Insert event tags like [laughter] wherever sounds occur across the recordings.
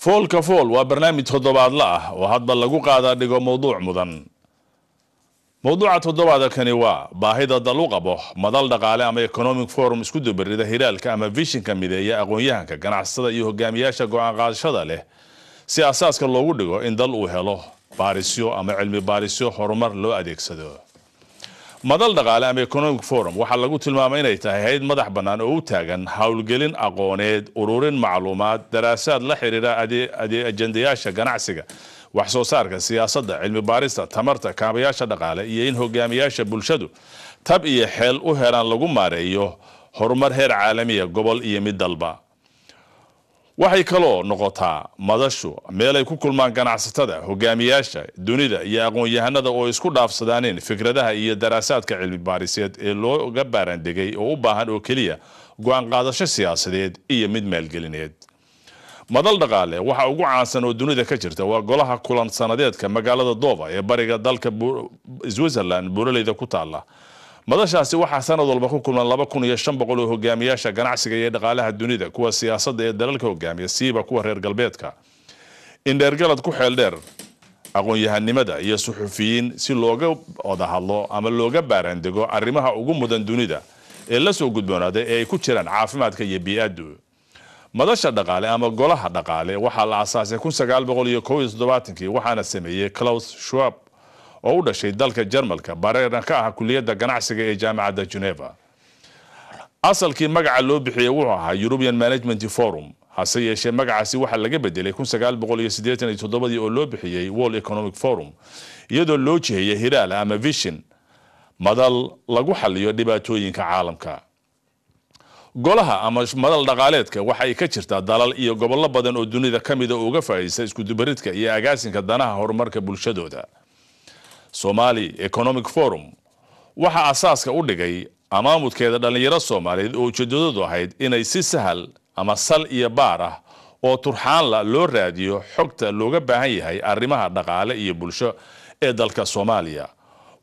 foolka fool waa barnaamij toddobaadla ah oo hadba lagu qaadaa dhigo mowduuc mudan mawduuca mowduuca kani waa baahida dal u qabo madal dhaqaale ama economic forum isku dubarida hiraalka ama vishinka mideeya aqoon-yahanka ganacsatada iyo hogaamiyaasha go'aan qaadashada leh si asaaska loogu dhigo in dal uu helo baarisyo ama cilmi baarisyo horumar loo adeegsado madal dhaqaale ama economic forum waxaa lagu tilmaamay inay tahay hayd madax bannaan oo u taagan howlgelin aqooneed ururin macluumaad daraasaad la xidhiidha ajendayaasha ganacsiga wax soo saarka siyaasadda cilmi baarista tamarta kaabayaasha dhaqaale iyo in hogaamiyaasha bulshadu tab iyo xeel u helaan lagu maareeyo horumar heer caalamiya gobol iyo mid dalba waxay kaloo noqotaa madashu meel ay ku kulmaan ganacsatada hogaamiyaasha dunida iyo aqoon-yahanada oo isku dhaafsadaaneen fikradaha iyo daraasaadka cilmi baariseed ee looga baaraandegay oo u baahan oo keliya go-aan qaadasho siyaasadeed iyo mid maalgelineed madal dhaqaale waxa ugu caansan oo dunida ka jirta waa golaha kulan sanadeedka magaalada doova ee bariga dalka switzerland buuraleyda ku taala madashaasi waxaa sanad walba ku kulman laba kun iyo shan boqol oo hogaamiyaasha ganacsiga iyo dhaqaalaha dunida kuwa siyaasadda ee dalalka hogaamiya siiba kuwa reer galbeedka indheergalad ku xeeldheer aqoon-yahanimada iyo suxufiyiin si looga wada hadlo ama looga baaraandego arrimaha ugu mudan dunida ee la soo gudboonaaday ee ay ku jiraan caafimaadka iyo bii-aaddu madasha dhaqaale ama golaha dhaqaale waxaa la asaasay kun sagaal boqol iyo kow iyo toddobaatankii waxaana sameeyey clos shwab oo u dhashay dalka jarmalka bareerna ka ah kuliyadda ganacsiga ee jaamacadda geneva asalkii magaca loo bixiyey wuxuu ahaa european management forum hase yeeshee magacaasi waxaa laga bedelay dii oo loo bixiyey world economic forum iyadoo loo jiheeyay hiraal ama vision madal lagu xaliyo dhibaatooyinka caalamka golaha ama madal dhaqaaleedka waxa ay ka jirtaa dalal iyo gobollo badan oo dunida ka mida uga faa'iideysta iskudubaridka iyo agaasinka danaha horumarka bulshadooda somali economic forum waxaa asaaska u dhigay amaamudkeeda dhallinyaro soomaaliyeed oo ujeedadoodu ahayd inay si sahal ama sal iyo baar ah oo turxaanla loo raadiyo xogta looga baahan yahay arrimaha dhaqaale iyo bulsho ee dalka soomaaliya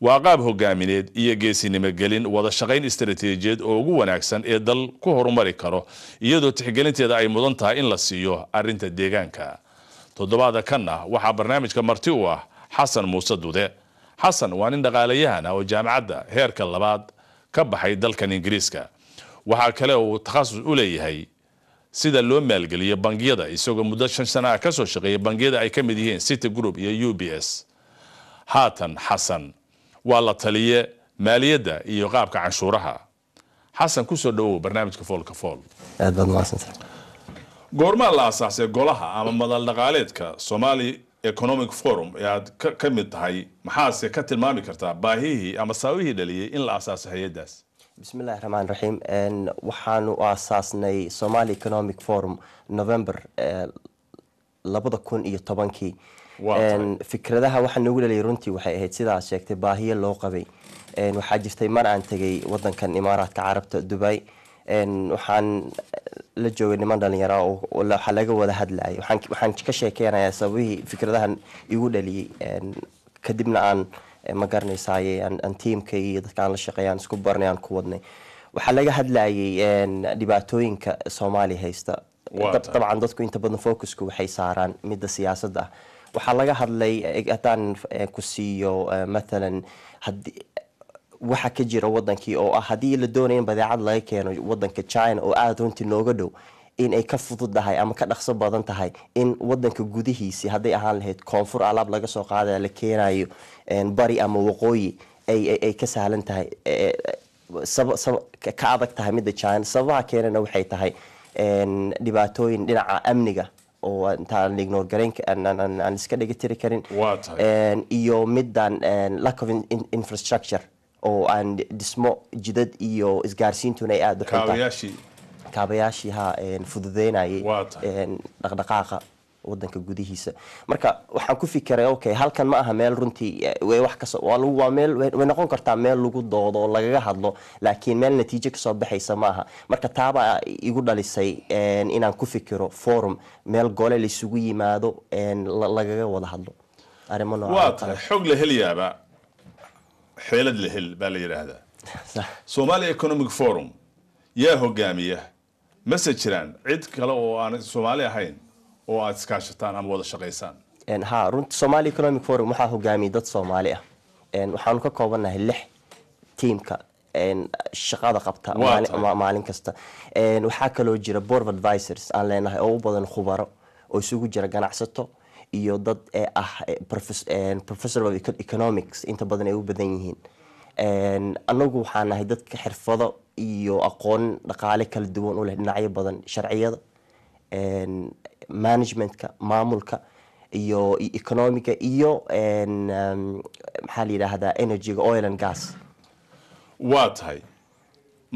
waa qaab hogaamineed iyo geesinimogelin wada shaqayn istaraatiijiyeed oo ugu wanaagsan ee dal ku horumari karo iyadoo tixgelinteeda ay mudan tahay in la siiyo arrinta deegaanka toddobaada kanna waxaa barnaamijka marti u ah xasan muuse dude xasan waa nin dhaqaalayahan ah oo jaamacadda heerka labaad ka baxay dalkan ingiriiska waxaa kale uu takhasus u leeyahay sida loo maalgeliyo bangiyada isagoo muddo shan sanaa kasoo ah ka shaqeeya bangiyada ay ka mid yihiin city group iyo u b s haatan xasan waa la taliye maaliyadda iyo qaabka canshuuraha xasan kusoo dhowow barnaamijka foolka fool aad baad mahadsanta goormaa la aasaasay golaha ama madal dhaqaaleedka soomaaliya economic forum ee aad ka mid tahay maxaase ka tilmaami kartaa baahihii ama sababihii dhaliyey in la aasaasa hay-adaas bismillahi raxmaan raxiim waxaanu aasaasnay somali economic forum november e, labada kun iyo tobankii fikradaha waxaa noogu dhaliyay runtii waxay ahayd sidaa sheegtay baahiyo loo qabay waxaa jirtay mar aan tegay wadankan imaaraadka carabta dubai waxaan eh, la joogay niman dhalinyara waxaa laga wada hadlayay waxaan ka sheekeynayaa sababihii fikradahan igu dhaliyey kadibna aan eh, ma garanaysaaye aan tiimka iyo dadkaan la shaqeeya isku baranay aan ku wadnay waxaa laga hadlayay dhibaatooyinka soomaaliya haysta dabcan dadku inta badan focusku waxay saaraan midda siyaasadda waxaa laga hadlay eh, haddaan ku siiyo mathalan waxa ka jira wadankii oo ah haddii la doonaya in badeecad laga keeno wadanka china oo aada runtii nooga dhow in ay ka fududdahay ama ka dhaqso badan tahay in wadanka gudihiisi hadday ahaan lahayd koonfur alaab laga soo qaadaya la keenayo bari ama waqooyi ay ka sahlan tahay ka adag tahay midda china sababaha keenana waxay tahay dhibaatooyin dhinaca amniga oo intaan ignoor aan iska dhiga karin iyo middan lack of infrastructure oo aan dhismo jidad iyo isgaarsiintuna ay aada kaabayaashii ha fududeynayay dhaqdhaqaaqa wadanka gudihiisa marka waxaan ku fikiray okay halkan ma aha meel runtii waa meel way noqon kartaa meel lagu doodo oo lagaga hadlo laakiin meel natiijo kasoo baxaysa ma aha marka taabaa igu dhalisay inaan ku fikiro forum meel gole laisugu yimaado lagaga wada hadlo arimo nooca xog la helayaaba xeelad lehel baa la yidhaahdaa somalia [laughs] economic forum yaa hogaamiya mase jiraan cid kale oo aan soomaali ahayn oo aad iskaashataan ama wada shaqaysaan ha runta somalia economic forum waxaa hogaamiyay dad soomaali ah waxaanu ka koobannahay lix tiimka shaqada qabta maalin kasta waxaa kaloo jira board of advisors aan leenahay oo u badan khubaro oo isugu jira ganacsato iyo dad ee ah professoral of economics inta badan ay u badan yihiin anagu waxaa nahay dadka xirfado iyo aqoon dhaqaale kala duwan u leh dhinacyo badan sharciyada managementka maamulka iyo e-, economiga iyo maxaa la yidhaahdaa energyga oil and gas waa tahay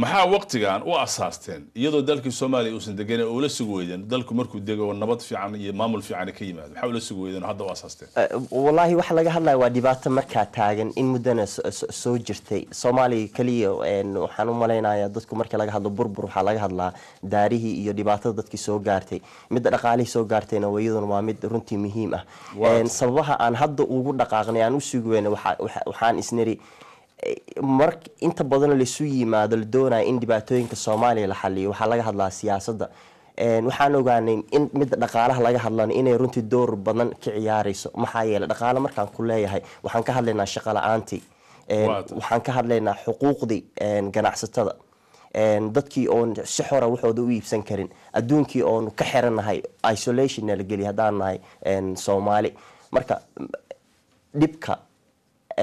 maxaa waktigan u asaasteen iyadoo dalkii soomaaliya uusan degan oo ula sugi weyden dalku markuu dego nabad fiican iyo maamul fiican ka yimaado maxaa ula sugi weyden hadda u asaasteen eh, wallaahi waxa laga hadlaya waa dhibaato markaa taagan in muddana soo jirtay soomaaliya keliya waxaan u malaynayaa dadku marka laga hadlo burbur waxaa laga hadlaa daarihii iyo dhibaatada dadkii soo gaartay midda dhaqaalihii soo gaartayna iyaduna waa mid runtii muhiim ah sababaha aan hadda ugu dhaqaaqnay aan u sugi waxaan isniri mar inta badan laisu yimaado la doonaya in dhibaatooyinka soomaaliya la xaliyo waxaa laga hadlaa siyaasada waxaan ogaanay in midda dhaqaalaha laga hadlan inay runtii door badan ka ciyaarayso maxaa yeele dhaqaale markaan ku leeyahay waxaan ka hadlaynaa shaqala-aantii waxaan ka hadlaynaa xuquuqdii ganacsatada dadkii oon si xora waxooda u iibsan karin adduunkii oonu ka xiranahay isolationna la geli haddaan nahay soomaali marka dhibka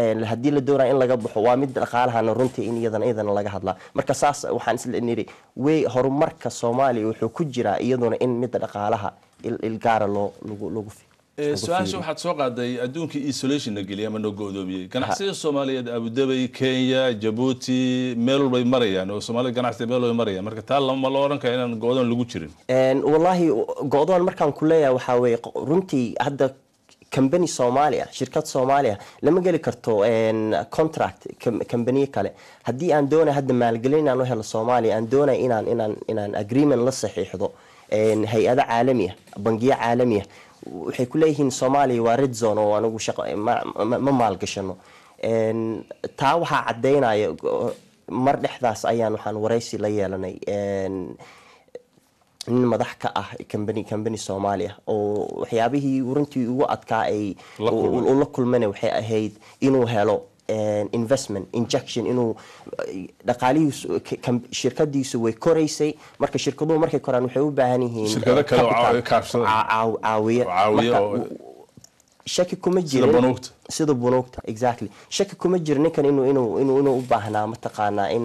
haddii la doonaya in laga baxo waa mid dhaqaalahana runtii in iyadan iyadana laga hadlaa marka saas waxaan islaniri wey horumarka soomaaliya wuxuu ku jiraa iyaduna in midda dhaqaalaha ilgaara loo lagu eh, su-aasha waxaad soo qaaday adduunkii isolationna geliyay ama noo go soomaaliyeed abudabay kenya jabuuti meel walbay marayaan oo soomaalida ganacsiga meel walbay marayaan marka taa lama loo odhan kara inaan go lagu jirin wallaahi go markaan ku leeyahay waxaa weye runtii hadda cambany soomaaliya shirkad soomaaliya lama geli karto contract cambaniye kale haddii aan doona hadda maalgelin inaan u helo soomaaliya aan doonay inaan inaan inaan agreement la saxiixdo hay-ado caalamiya bangiyo caalamiya waxay ku leeyihiin soomaaliya waa red zone oo anigu ma maalgashano taa waxaa cadeynaya mar dhexdaas ayaan waxaan waraysi la yeelanay nin madax ka ah ambany cambany soomaaliya oo waxyaabihii runtii ugu adkaa ay la kulmana waxay ahayd inuu helo eh, investment injection inuu eh, dhaqaalihiis shirkadiisu way koraysay marka shirkaduhu markay koraan waxay u baahan yihiin eh, caawiye shaki kuma jirin sida bunuugta exactly shaki kuma jira ninkan inuu u baahnaa mataqaanaa in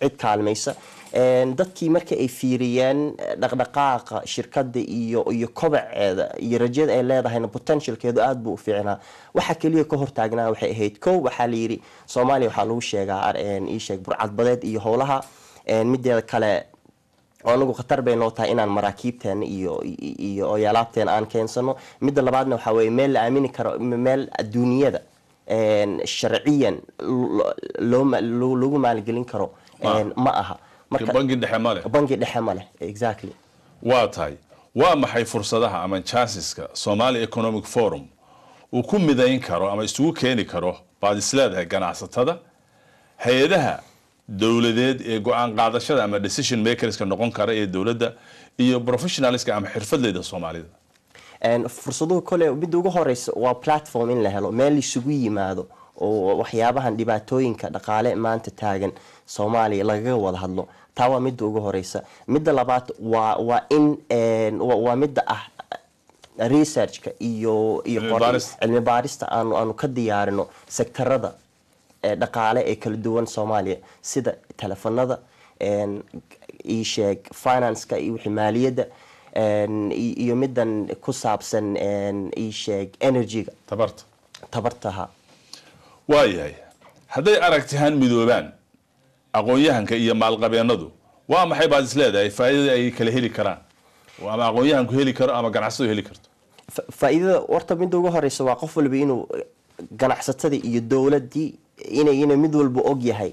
cid kaalmaysa dadkii marka ay fiiriyeen eh, dhaqdhaqaaqa shirkada iyo iyo kobaceeda iyo rajada ay leedahayna potentialkeedu aada buu u fiicnaa waxa keliya ka hortaagnaa waxay ahayd kow waxaa layidhi soomaaliya waxaa lagu sheegaa iisheeg burcadbadeed iyo howlaha mideeda kale oo anagu khatar bay noo tahay inaan maraakiibteena iyo iyo oyaalaabteena aan keensano midda labaadna waxaa weye meel la aamini karo meel adduuniyada sharciyan lagu maalgelin karo ma aha bangi dhexe male bangi dhexe male exactly waa tahay waa maxay fursadaha ama chanceska Somali Economic Forum uu ku midayn karo ama isugu keeni karo baad isleedahay ganacsatada hay-adaha dowladeed ee go-aan qaadashada ama decision makerska noqon kara ee dowladda iyo professionalska ama xirfadleyda Soomaalida een fursaduhu kale mid ugu horeysa waa platform in la helo meel isugu yimaado oo waxyaabahan dhibaatooyinka dhaqaale maanta taagan soomaaliya lagaga wada hadlo taa waa midda ugu horeysa midda labaad waa in waa midda ah eh, researchka iyo iyo cilmi baarista aanu aanu ka diyaarino sektarada eh, dhaqaale ee kala duwan soomaaliya sida telefonada iisheeg financeka iyo wixii maaliyadda iyo middan ku saabsan iisheeg energyga tabarta tabartaha waayahay hadday aragtihaan midoobaan aqoon-yahanka iyo maalqabeennadu waa maxay baad is leedahay faa'iidada ay kala heli karaan ama aqoon-yahanku heli karo ama ganacsadu heli karto faa'iidada horta midda ugu horeysa waa qof walba inuu ganacsatadii iyo dowladdii inayna mid walba og yahay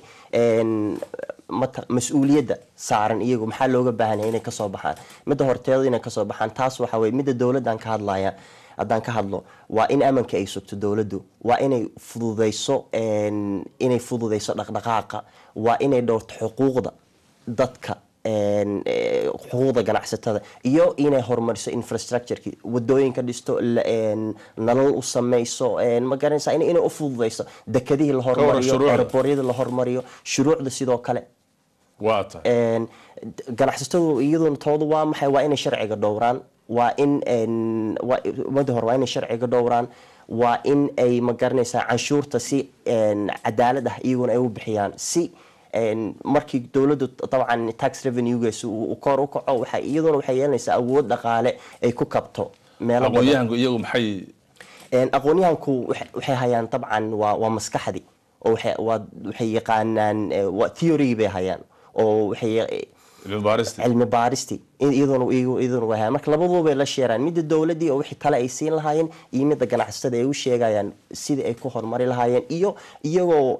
mas-uuliyadda saaran iyagu maxaa looga baahanaya inay kasoo baxaan midda horteeda inay kasoo baxaan taas waxaa weye midda dowladdan ka hadlaya hadaan ka hadlo waa in amanka ay sugto dowladdu waa inay fududayso inay fududeyso dhaqdhaqaaqa waa inay dhowrto xuquuqda dadka eh, xuquuqda ganacsatada iyo inay horumariso infrastructureki wadooyinka dhisto nalal u sameyso magaranaysa inay ufududeyso dekadihii la hormariyo erbooryadii la hormariyo shuruucda sidoo kale ganacsatadu iyaduna toodu waa maxay waa inay sharciga dhowraan waa in umada hore waa inay sharciga dhowraan waa in ay magaranaysaa canshuurta si cadaalad ah iyaguna ay u bixiyaan si markii dowladu dabcan tax revenuegs koor u kaco waa iyaduna waxay yeelanaysaa awood dhaqaale ay ku kabto meelaqoonyahanku iyagu maxay aqoonyahanku waxay hayaan dabcan waa maskaxdi oo waxay yaqaanaan e, theory bay hayaan oo cilmibaaristi iyadoona waha marka labaduba bay la sheeraan midda dowladii oo wixii tale ay siin lahaayeen iyo mida ganacsatada ay u sheegayaan sidai ay ku horumari lahaayeen iyo iyagoo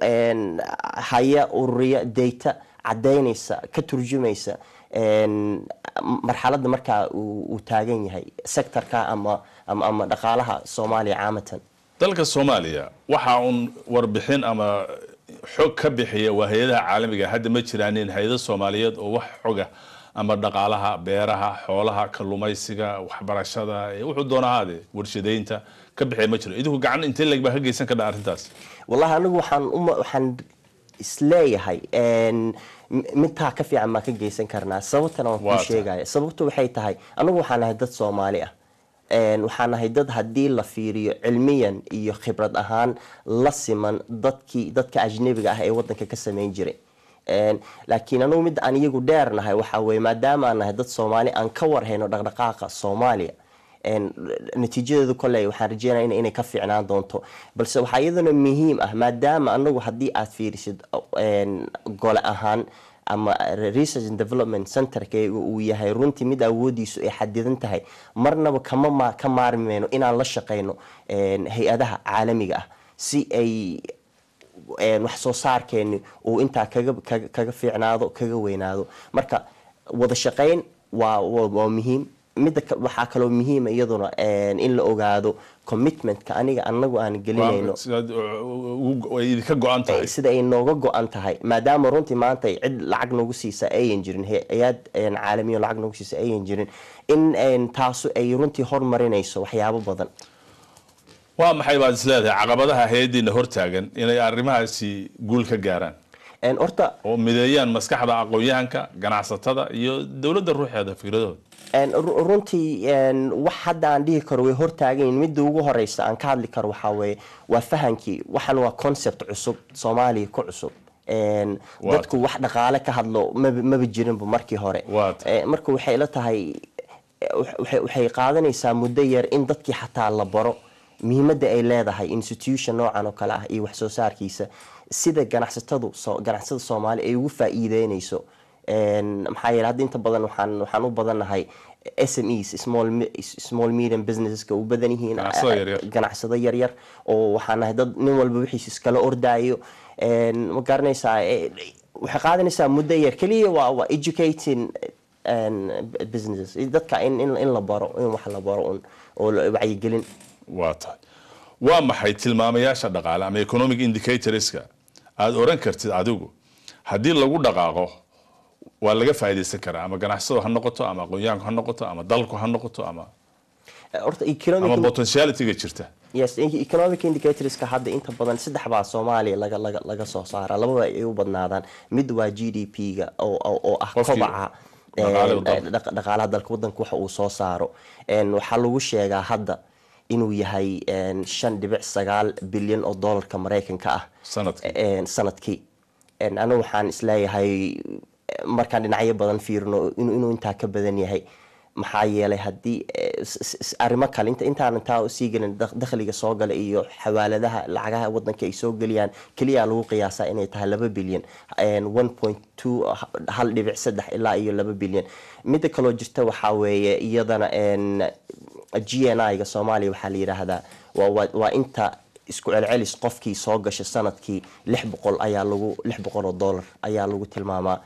haya ururiya dayta cadaynaysa ka turjumaysa marxalada markaa uu taagan yahay sectorka ama ama dhaqaalaha soomaaliya caamatan dalka soomaaliya waxaa uun warbixin ama xog ka bixiya waa hay-adaha caalamiga ah. hadda ma jiraanin hay-ado soomaaliyeed oo wax xoga ama dhaqaalaha beeraha xoolaha kalluumaysiga waxbarashada wuxuu doonahaade warshadaynta ka bixiya ma jiro idinku gacan intee leeg baa ka geysan kadha arrintaas wallahi anigu waxaan waxaan isleeyahay midtaa ka fiican baan ka geysan karnaa sababtana waan kuu sheegaya sababtu waxay tahay anigu waxaan ahay dad soomaali ah waxaa nahay dad haddii la fiiriyo cilmiyan iyo khibrad ahaan la siman dadkii dadka ajnabiga ah ee wadanka ka samayn jiray laakiin anugu mid aan iyagu dheernahay nahay waxaa maadaama aan dad soomaali aan ka warhayno dhaqdhaqaaqa soomaaliya natiijadeedu koley waxaan rajeynaya inay ka fiicnaan doonto balse waxaa iyaduna muhiim ah maadaama anagu haddii aad fiirisid gole ahaan ama research and development centerka uu yahay runtii mid awoodiisu ay xadidan tahay marnaba kama ka maarmeyno inaan la shaqeyno hay-adaha caalamiga ah si ay wax soo saarkeeni uu intaa kaga fiicnaado kaga weynaado marka wada shaqeyn waa muhiim mida waxaa kaloo muhiima ah iyaduna in la ogaado commitmentka aniga anagu aan gelinayno sida ay nooga go-an tahay maadaama runtii maanta cid lacag nagu siisa ayan jirin hay-ad caalamiya lacag noogu siisa ayan jirin in taasu ay runtii hormarinayso waxyaabo badan waa maxay baad isleedahay caqabadaha hay-adiina hortaagan inay arrimahaasi guul ka gaaraan orta oo mideeyaan maskaxda aqoon-yahanka ganacsatada iyo dowladda ruuxeeda fikradahooda runtii wax hadda aan dhihi karo way hortaagayin midda ugu horeysa aan ka hadli karo waxaweye waa fahankii waxan waa concept cusub soomaaliya ku cusub dadku wax dhaqaale ka hadlo maba jirinba markii hore marka waxay la tahay eh, waxay qaadanaysaa muddo yar in dadkii xataa la baro muhiimada ay leedahay institution noocan oo kale ah iyo waxsoo saarkiisa sida ganacsatadu ganacsada soomaali ay ugu faa-iideyneyso maxaa yeele hadda inta badan waxaan waxaan u badannahay smes small medium businesseska u badan yihiin ganacsado yaryar oo waxaan dad nin walba wixiis iskala ordaayo ma garanaysaa e, waxay qaadanaysaa muddo yar keliya waa waa educating businesses dadka in in la baro in wax la baro un oo wacyigelin waa tahay waa maxay tilmaamayaasha dhaqaale ama economic indicatoreska aada oran kartid adigu haddii lagu dhaqaaqo waa laga faaidaysan karaa ama ganacsado ha noqoto ama aqoonyahanku ha noqoto ama dalku ha noqoto ama eh, ama potentialityga jirta yes economic indicatorska hadda inta badan saddex soomaaliya laga laga laga soo saara lababa ay u badnaadaan mid waa g d p ga oo ah kobaca eh, eh, dhaqaalaha dalka wadanka waxa uu soo saaro waxaa lagu sheegaa hadda inuu yahay shan dhibic sagaal bilyan oo doolarka maraykanka ah sanadkii anu waxaan isleeyahay markaan dhinacyo badan fiirino inuu intaa ka badan yahay maxaa yeelay hadii eh, arrimo kale intaan intaa sii gelin dakhliga soo gala iyo xawaaladaha lacagaha wadanka ay soo geliyaan keliya lagu qiyaasaa inay tahay laba bilyan ah, hal dhibic saddex ilaa iyo laba bilyan mida kaloo jirta waxaa weeye iyadana g n i ga soomaaliya waxaa la yidhaahdaa waa inta isku celcelis qofkii soo gasha sanadkii lix boqol ayaa lagu lix boqol oo dollar ayaa lagu tilmaamaa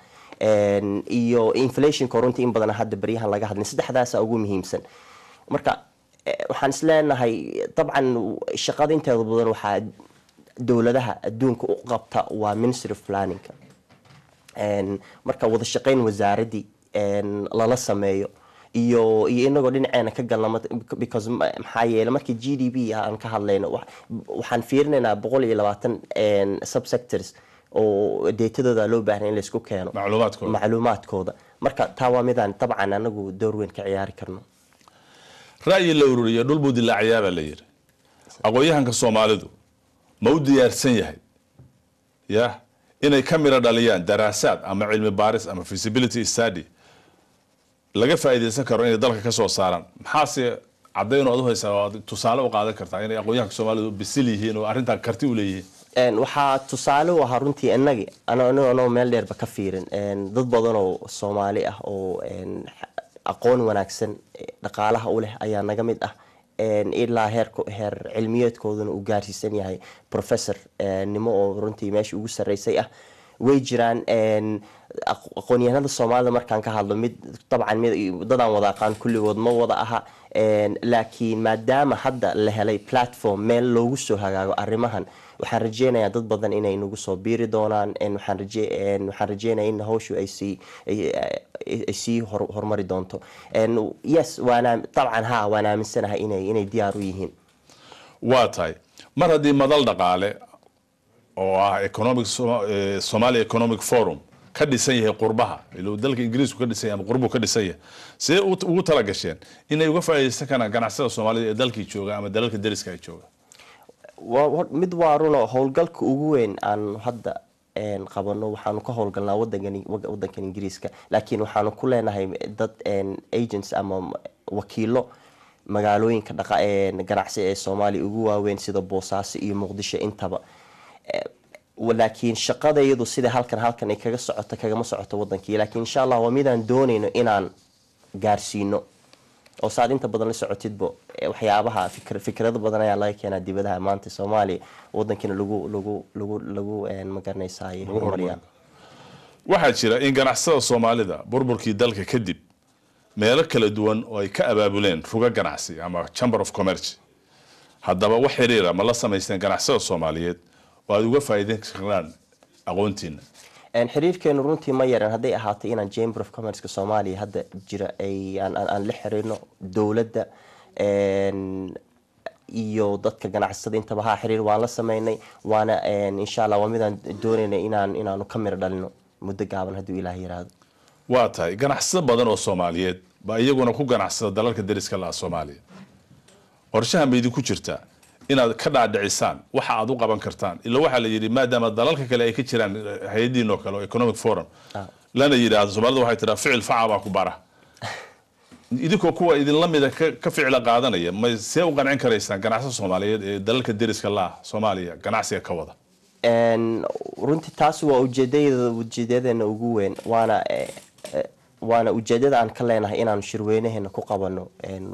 iyo inflationka runtii in badan hadda baryahan laga hadlin saddexdaasa ugu muhiimsan marka e, waxaan isleenahay dabcan shaqada inteeda badan waxaa dowladaha adduunka u qabta waa ministry of planninga marka wada shaqeyn wasaaradii lala sameeyo iyo iyo inagoo dhinaceena ka galna because maxaa yeele markii g d b ah aan ka hadlayno waxaan fiirinaynaa boqol iyo labaatan subsectors oo deetadooda loo baahnay in laisku keeno macluumaadkooda marka taa waa midaan dabcan anagu door weyn ka ciyaari karno ra'yi la ururiyo dhul buu dilaacayaa baa la yidhi aqoon-yahanka soomaalidu ma u diyaarsan yahay ya inay ka midho dhaliyaan daraasaad ama cilmi baaris ama feasibility study laga faaideysan karo inay dalka kasoo saaraan maxaase cadayn aad uhaysaa oad tusaale u qaadan kartaa inay aqoonyahanka soomaalidu bisil yihiin oo arintan karti u leeyihiin waxaa tusaale u ahaa runtii inagi anoo meel dheerba ka fiirin dad badan oo soomaali ah oo aqoon wanaagsan e, dhaqaalaha u leh ayaa naga mid ah ilaa heer cilmiyeedkooduna uu gaarsiisan yahay professor e, nimo oo runtii meesha ugu sarreysay ah way jiraan aqoonyahanada soomaalida markaan ka hadlo mid dabcan dadaan wada aqaan kulligood ma wada aha laakiin maadaama hadda la helay platform meel loogu soo hagaago arimahan waxaan rajeynayaa dad badan inay nagu soo biiri doonaan waxaan rajeynaya in howshu ay sii horumari doonto yes waana dabcan haa waan aaminsanahay inay diyaar u yihiin waa tahay mar haddii madal dhaqaale oo ah economic eh, economic forum ka dhisan yahay qurbaha ilo dalka ingiriisku ka dhisan yahay ama qurbu ka dhisan yahay see ugu talagasheen inay uga faa'iidaysan karaan ganacsiyada soomaalida ee dalkii jooga ama dalalka dariska ay jooga mid waa runo howlgalka ugu weyn aan hadda qabano waxaanu ka howlgalnaa wadankan ingiriiska laakiin waxaanu ku leenahay dad agents ama wakiilo magaalooyinka ganacsi ee soomaaliya ugu waaweyn sida boosaaso iyo muqdisho intaba laakiin shaqada iyadu sida halkan halkan ay kaga socoto kagama socoto wadankii laakiin insha allah waa midaan dooneyno inaan gaarsiino oo saad inta badan la socotidba waxyaabaha fikrado badan ayaa laga keenaa dibadaha maanta soomaaliya wadankiina lagu lagu lagu lagu magaranaysaay waxaa jira in ganacsada soomaalida burburkii dalka kadib meelo kala duwan oo ay ka abaabuleen ruga ganacsi ama chamber of commerce haddaba wax xiriira ma la samaysteen ganacsada soomaaliyeed waad uga faa'iideyn aqoontiina xiriirkeenu runtii ma yaran hadday ahaatay inaan chamber of commerceka soomaaliya hadda jira aan la xirino dowladda iyo dadka ganacsada intaba haa xiriir waan la sameynay waana insha alla waa midaan dooneynay inaan inaanu ka miro dhalino muddo gaaban hadduu ilaah yiraahdo waa tahay ganacsado badan oo soomaaliyeed baa iyaguna ku ganacsada dalalka deriska laha soomaaliya qorshahan ba idinku jirtaa inaad ka dhaadhicisaan waxa aad u qaban kartaan ila waxaa la yidhi maadaama dalalka kale ay ka jiraan eh, hay-adiin kale oo economic forum ah. lana yidhaahdo soomaalida waxay tidhaa ficil faca baa ku bara [laughs] idinkoo kuwa idinla mida ka ficila qaadanaya ma see u qancin karaysaan ganacsiga soomaaliyeed ee dalalka deriska la soomaaliya ganacsiga ka wada runtii taasi waa ujeedayada ujeedadeena ugu weyn waana eh, eh, waana ujeedada aan ka leenahay inaan shirweynaheena ku qabano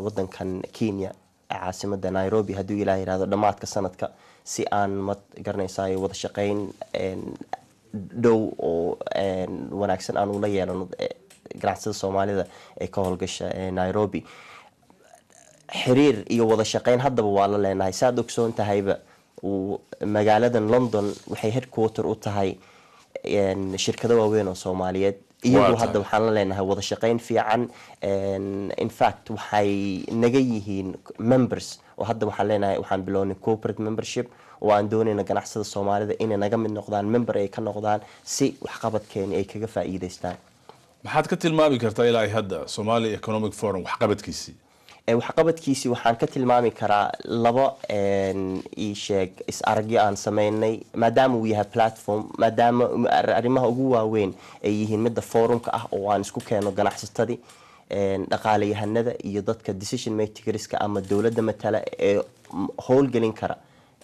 wadankan kenya caasimada nairobi hadduu ilah yihahdo dhamaadka sanadka si aan ma garanaysayo wadashaqeyn dhow oo wanaagsan aan ula yeelano e, ganacsada soomaalida ee ka howlgasha e, nairobi xiriir iyo wadashaqeyn haddaba waa la leenahay saaad ogsoon tahayba magaalada london waxay headquarter u tahay shirkado waaweyn oo soomaaliyeed iyagoo hadda waxaan la leenahay wada shaqayn fiican in fact waxay naga yihiin members oo hadda waxaan leenahay waxaan bilownay corporate membership oo aan doonayna ganacsada soomaalida inay naga mid noqdaan member ay ka noqdaan si waxqabadkeeni ay kaga faa'iidaystaan maxaad ka tilmaami kartaa ilaa hadda somali economic forum waxqabadkiisii waxqabadkiisi waxaan ka tilmaami karaa labo iisheeg is-aragyo aan sameynay maadaama uu yahay platform maadaama arrimaha ugu waaweyn ay yihiin midda forumka ah oo aan isku keeno ganacsatadii dhaqaalayahanada iyo dadka decision matrska ama dowladda matala ee howlgelin kara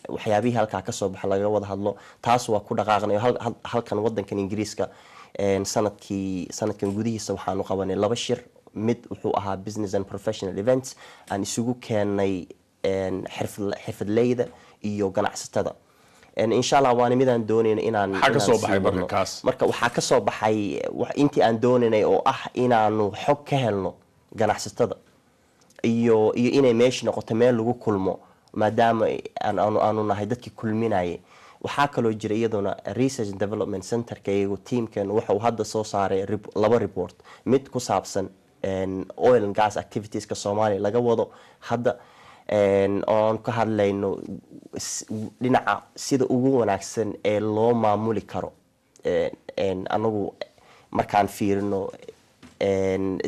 waxyaabihii halkaa kasoo baxa lagaga wada hadlo taas waa ku dhaqaaqnayo halkan wadankan ingiriiska sanadkii sanadkan gudihiisa waxaanu qabanay laba shir mid wuxuu ahaa business and professional events aan isugu keenay xirfadleyda iyo ganacsatada insha allah waana midaan doonayna inaan waxaa kasoo baxay intii aan doonaynay oo ah inaanu xog ka helno ganacsatada iyo iyo inay meesha noqoto meel lagu kulmo maadaama aanu nahay dadkii kulminayay waxaa kaloo jira iyaduna research development centerka iyagu wuxuu hadda soo saaray laba report mid ku saabsan oil and gas activitieska soomaaliya laga wado hadda oon ka hadlayno dhinaca sida ugu wanaagsan ee loo maamuli karo anagu markaan fiirino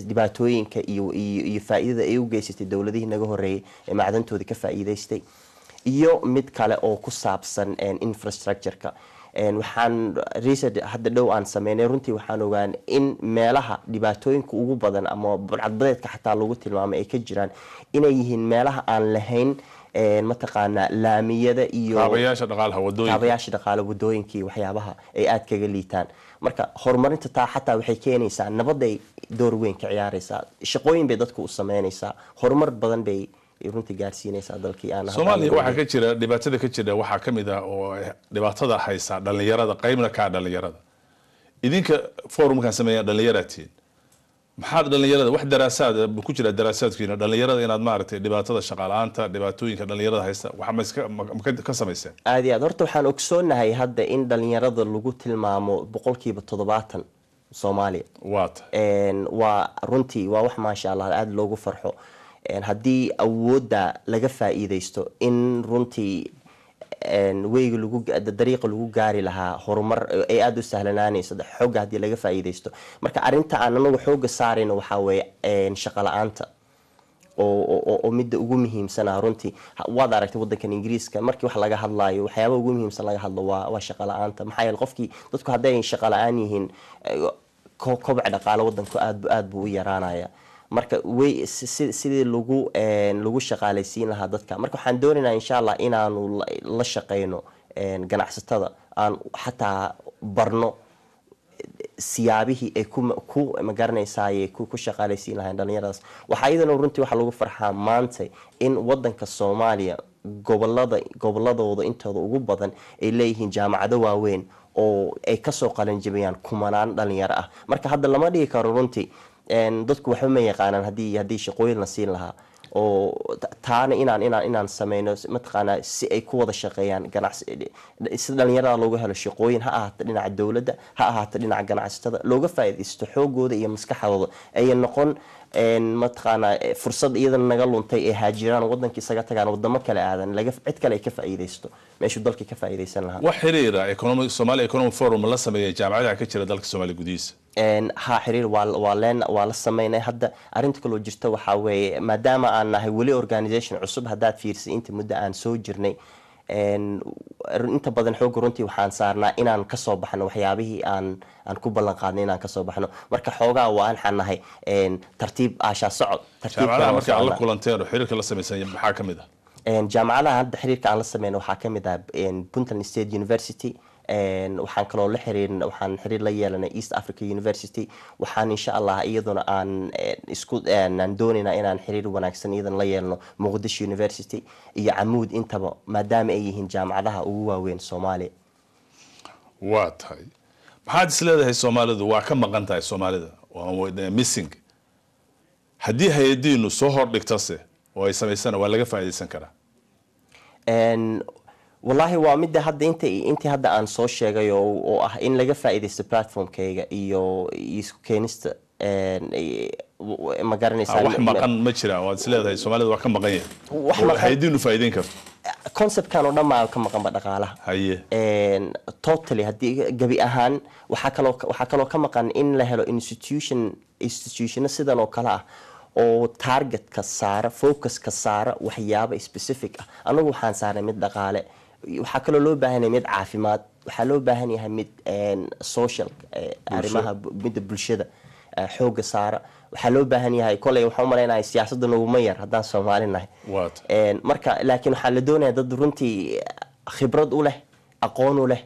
dhibaatooyinka iyo faa-iidada ay u geysatay dowladihii naga horeeyay ee macdantooda ka faa-iideystay iyo mid kale oo ku saabsan infrastructureka waxaan research hadda dhow aan sameynay runtii waxaan ogaan in meelaha dhibaatooyinka ugu badan ama burcadbadeedka xataa lagu tilmaamay ay ka jiraan inay yihiin meelaha aan lahayn mataqaanaa laamiyada iyo kaabayaasha dhaqaala wadooyinkii waxyaabaha ay aada kaga liitaan marka horumarinta taa xataa waxay keenaysaa nabaday door weyn ka ciyaareysaa shaqooyin bay dadka u sameynaysaa horumar badan bay runtii gaarsiinaysaa dalkii aan soomaaliya waxaa ka jira dhibaatada ka jira waxaa ka mid ah oo dhibaatada haysaa dhalinyarada qeybna kaa dhalinyarada idinka forumkan sameeya dhalinyaratiin maxaad dhalinyarada wax daraasaad ku jira daraasaadkiina dhalinyarada inaad maaragtay dhibaatada shaqala aanta dhibaatooyinka dhalinyarada haysta wax samayseen aada iyo aad horta waxaan ogsoonahay hadda in dhalinyarada lagu tilmaamo boqolkiiba toddobaatan soomaaliya waa waa runtii waa wax maasha allah aada loogu farxo haddii awoodda laga faa in runtii weyga lagudariiqa lagu gaari lahaa horumar ay aada u sahlanaaneyso xooga haddii laga faa marka arinta aan anagu xooga saarayno waxaa weeye shaqo aanta oo midda ugu muhiimsanaa runtii waad aragtay wadankan ingiriiska markii wax laga hadlaayo waxyaaba ugu muhiimsan laga hadlo waa shaqa aanta maxaa yeele qofkii dadku hadday ay aan yihiin eh, kobac dhaqaalo wadanku aad aada buu u yaraanaya marka way sidii lagu lagu shaqaalaysiin lahaa dadka marka waxaan doonaynaa insha allah inaanu la shaqeyno ganacsatada aan xataa barno siyaabihii ay ku magaranaysaay ku shaqaalaysiin lahayn dhalinyaradaas waxaa iyadana runtii waxaa lagu farxaa maanta in wadanka soomaaliya gobolada goboladooda intooda ugu badan ay leeyihiin jaamacado waaweyn oo ay kasoo qalinjibiyaan kumanaan dhalinyaro ah marka hadda lama dhigi karo runtii dadku waxba ma yaqaanaan hadii haddii shaqooyin la siin lahaa oo taana inaan inaan inaan sameyno mataqaanaa si ay ku wada shaqeeyaan ganacsi dhalinyarada looga helo shaqooyin ha ahaato dhinaca dowladda ha ahaato dhinaca ganacsatada looga faaidaysto xoogooda iyo maskaxdooda ayay noqon mataqaana e, fursad iyadana naga luntay ee haajiraan wadanka isaga tagaan wadamo kale aadan cid kale ay ka faaiidaysto meeshuu dalka ka faaiideysan lahaa wax xiriira somalia economic forum la sameeya jaamacadaha ka jira dalka soomaaliya gudihiisa ha xiriir waa leen waa la sameynay hadda arinta kaloo jirta waxaa weeye maadaama aan nahay weli organization cusub haddaad fiirsay inta muddo aan soo jirnay inta badan xooga runtii waxaan saarnaa inaan kasoo baxno waxyaabihii aan ku ballan qaadnay inaan kasoo baxno marka xoogaa waxaan nahay tartiib aashaa socod jaamacadaha ah? hadda xiriirka aan la sameyn waxaa kamid ah puntland state university waxaan kaloo la xiriir waxaan xiriir la yeelanay east africa university waxaan insha allah iyaduna aan eh, isku eh, aan doonayna inaan xiriir wanaagsan iyadan la yeelno muqdisho university iyo camuud intaba maadaama ay yihiin jaamacadaha ugu waaweyn soomaaliya waa tahay maxaad isleedahay leedahay soomaalidu waa ka maqan tahay soomaalida missing haddii hay-adiinu soo hor dhigtase oo ay samaysana waa laga faa'iidaysan karaa wallaahi waa mida hadda int intii hadda aan soo sheegay oo ah in laga faa'iidaysto platformkayga iyo isku keenista ma garanaysawax ah, ma jira waad is soomaalida wax ka maqan yahay waxaydiinu faa'iideyn karto conceptkan oo dhan ka maqanba dhaqaalaha totally haddii gebi ahaan waxaa kaloo ka maqan in la helo institution institutiono sidan oo kale ah oo targetka saara focuska saara waxyaaba specific ah anagu waxaan saarnay mid dhaqaale waxaa kaloo loo baahan baahanyaa mid caafimaad waxaa loo baahan yahay mid social e, arimaha midda bulshada e, xooga saara waxaa loo baahan yahay koley waxaan umalaynaya siyaasadda naguma yar haddaan soomaali nahay marka laakiin waxaa la doonaya dad runtii khibrad u leh aqoon u leh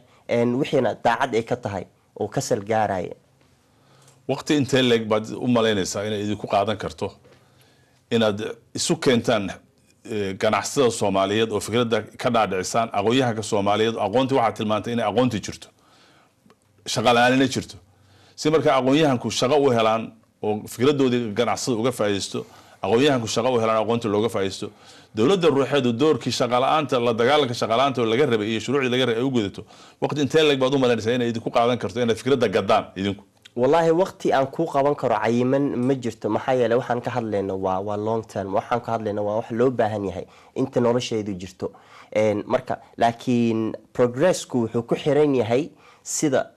wixiina daacad ay ka tahay oo kasal gaaraya waqti intee leeg baad u malaynaysaa inaad idinku qaadan karto inaad isu keentaan ganacsatada soomaaliyeed oo fikrada ka dhaadhicisaan aqoonyahanka soomaaliyeed aqoonti waxaa tilmaantay inay aqoonti jirto shaqala-aanina jirto si markaa aqoonyahanku shaqo u helaan oo fikradoodii ganacsada uga faaiisto aqoonyahanku shaqo u helaan aqoonti looga faaiisto dowladda ruuxeedu doorkii shaqala-aanta la dagaalanka shaqala-aanta oo laga rabay iyo shuruucdii laga rabay ay u gudato waqti intee leg baad u malaynaysaa inay idinku qaadan karto inay fikrada gadaan idinku wallaahi waqti aan kuu qaban karo cayiman ma jirto maxaa yeele waxaan ka hadlayno waa waa long term waxaan ka hadlayno waa wax loo baahan yahay inta nolosheedu jirto marka laakiin progressku wuxuu ku xiran yahay sida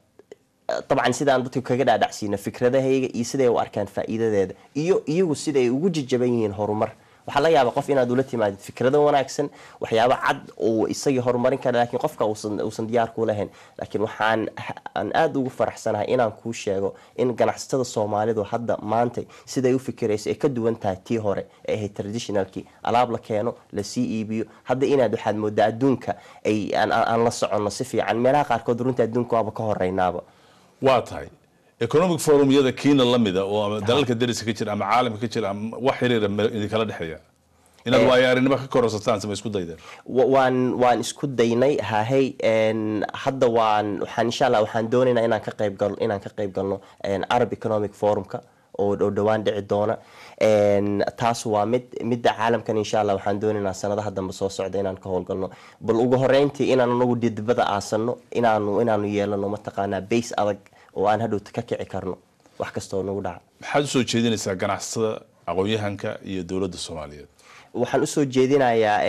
dabcan sidaan dadku kaga dhaadhacsiino fikradahayga iyo siday u arkaan faa'iidadeeda iyo iyagu siday ugu jajaban yihiin horumar waxaa laga yaaba qof inaad ula timaadid fikrado wanaagsan waxyaaba cad uu isagii horumarin kara lakin qofka uusan diyaar ku lahayn laakiin waxaan aada ugu faraxsanahay inaan kuu sheego in ganacsatada soomaalidu hadda maantay siday u fikirayso ay ka duwan tahay tii hore ee ahayd traditionalkii alaab la keeno lasii iibiyo hadda inaad waxaad moodaa adduunka ay aan la soconno si fiican meelaha qaarkood runta adduunkaaba ka horeynaaba waa tahay economic forumyada kiina lamida oo ah. dalalka dariska ka jira ama caalamka ka jira ama wax xiriira idinkala dhexeeya inaad eh. waayarinimo ka kororsataan sama isku daydeen waan waan isku daynay hahay hadda waan waxaan insha allah waxaan doonaynaa inaan ka qayb galo inaan ka qayb galno arab economic forumka oo dhowaan dhici doona taas waa mid midda caalamkan insha allah waxaan doonaynaa sanadaha dambe soo socda inaan ka howlgalno bal ugu horeyntii inaan anagu didbada aasano inaanu inaanu yeelano mataqaanaa base adag oo aan hadhow ka kici karno wax kastoo nagu dhaca maxaad usoo jeedinaysaa ganacsatada aqoon iyo dowladda soomaaliyeed waxaan usoo jeedinayaa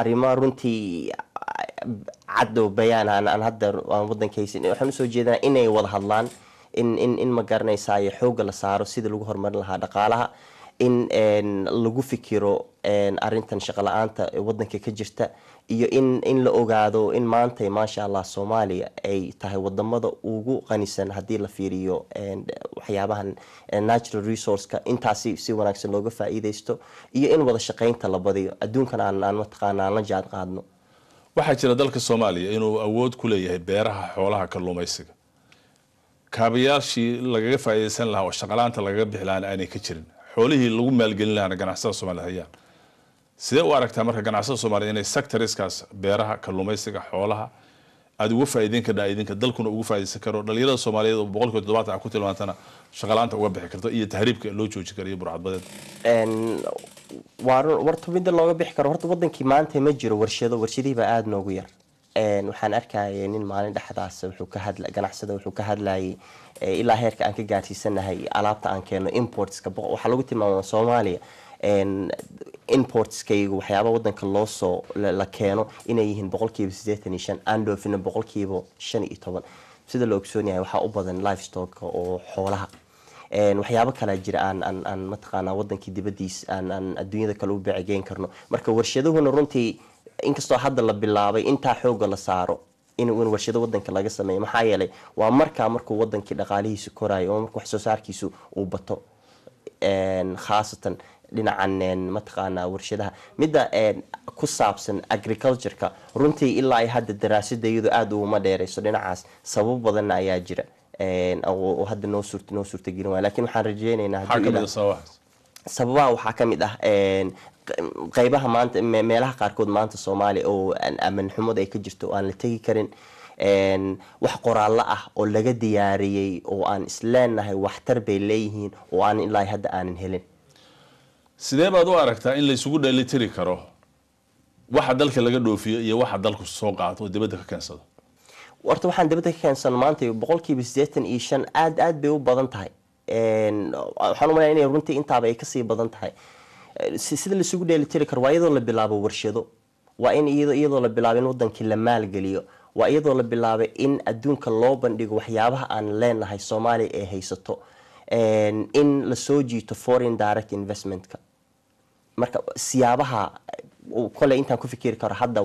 arrimo runtii ah, cad oo bayaan aan aan hadda aan waddankaysan waxaan usoo jeedinaya inay wada hadlaan in in in ma garanaysayo xoogga la saaro sida lagu horumarin lahaa dhaqaalaha in lagu fikiro arintan shaqo la-aanta waddanka ka jirta iyo in in la ogaado in maanta maasha allah soomaaliya ay tahay wadamada ugu qanisan hadii la fiiriyo waxyaabaha natural resourceka intaasi si wanaagsan looga faaiideysto iyo in wada shaqeynta la badiyo adduunkan aan mataqaana aan la jaad qaadno waxaa jira dalka soomaaliya inuu awood ku leeyahay beeraha xoolaha kalluumaysiga kaabayaashii lagaga faa lahaa oo shaqalaanta lagaga bixi lahaana aanay ka jirin xoolihii lagu maalgelin lahaana ganacsada soomaliya hayaan sidee u aragtaa marka ganacsada soomaliya inay sectoriskaas beeraha kalumaysiga xoolaha aada uga faa'ideyn kardhaa idinka dalkuna ugu faa'ideysan karo dhalinyarada soomaaliyeed oo boqolkiiba toddobaatan a ku tilmaantana shaqalaanta uga bixi karto iyo tahriibka loo jooji karo iyo burcadbadeed wartu midda looga bixi karo horta wadankii maanta ma jiro warshado warshadihiiba aada noogu yar waxaan arkayay nin maalin dhexdaas ganacsada wuxuu ka hadlayay ilaa heerka aan ka gaarsiisanahay alaabta aan keeno importska waxaa lagu tilmaama soomaaliya importskayga waxyaaba wadanka loosoo la keeno inay yihiin boqolkiiba sideetan iyo shan aan dhoofina boqolkiiba shan iyo toban sida la ogsoon yahay waxaa u badan livestok oo xoolaha waxyaabo kalaa jira aan mataqaana wadankii dibadiis aan adduunyada kale u beecegeyn karno marka warshaduhuna runtii inkastoo hadda la bilaabay intaa xooga la saaro in warshado wadanka laga sameeyo maxaa yeelay waa markaa markuu wadankii dhaqaalihiisu korayo oo marka wax saarkiisu uu bato khaasatan dhinacan mataqaana warshadaha midda ku saabsan agricultureka runtii ilaa hadda daraasada iyado aada uma dheereyso dhinacaas sababo badanna ayaa jira hadda noo noo suurtagelin waa lakiin waxaan rajeyneynaa ah sababaha waxaa ka mid ah qeybaha maanta meelaha qaarkood maanta soomaaliya oo aman xumada ay ka jirto oo aan la tegi karin wax qoraallo ah oo laga diyaariyey oo aan isleenahay waxtar bay leeyihiin oo aan ilaa hadda aanan helin sidee baad u aragtaa in laysugu dheelitiri karo waxa dalka laga dhoofiyo iyo waxa dalku soo qaato oo dibadda ka keensado warta waxaan dibadda ka keensano maanta boqolkiiba siddeetan iyo shan aad aad bay u badan tahay waxaan umalaya inay runtii intaaba ay kasii badan tahay sida laisugu dheelitiri karo waa iyadoo la bilaabo warshado waa in iyadoo la bilaabo in wadankii la maalgeliyo waa iyadoo la bilaabay in adduunka loo bandhigo waxyaabaha aan leenahay soomaaliya ee haysato in lasoo jiito foreign direct investmentka marka siyaabaha kole intaan ku fikiri karo hadda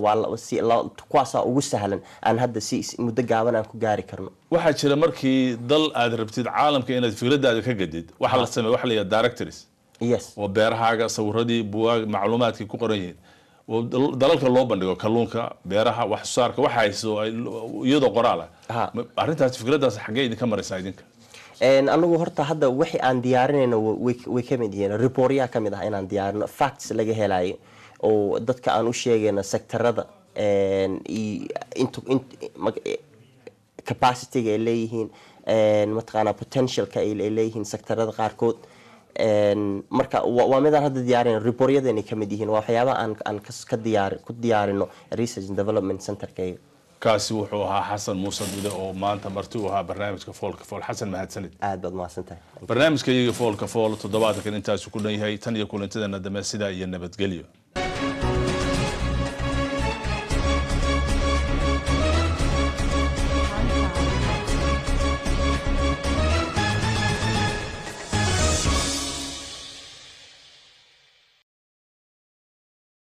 kuwaasa ugu sahlan aan hadda si muddo gaaban aan ku gaari karno waxaa jira markii dal aad rabtid caalamka inaad fikradaada ka gadid waxa la samey waxa la yidhaha directors yes oo beerahaaga sawiradii buugaag macluumaadkii ku qoran yihiin dalalka loo bandhigo kalluunka beeraha wax waxa hayso iyadoo qoraal ah arrintaas fikraddaas xaggee idinka maraysaa idinka anagu horta hadda wixii aan diyaarinayno way kamid yihiin ribooryaa kamid ah inaan diyaarino facts laga helayo oo dadka aan u sheegayno sectorada e, capacityga ay leeyihiin mataqaana potentialka ay leeyihiin sectorada qaarkood marka waa midaan hadda diyaarin ribooryadan kamid yihiin waa waxyaaba aan ku diyaarino research and development centerkayga kaasi wuxuu ahaa xasan muuse dude oo maanta marti u ahaa barnaamijka foolka fool xasan mahadsanid aad baad mahadsantahay barnaamijka iyaga foolka fool toddobaadkan intaasuu ku dhan yahay tan iyo kulantadeena dambe sidaa iyo nabadgelyo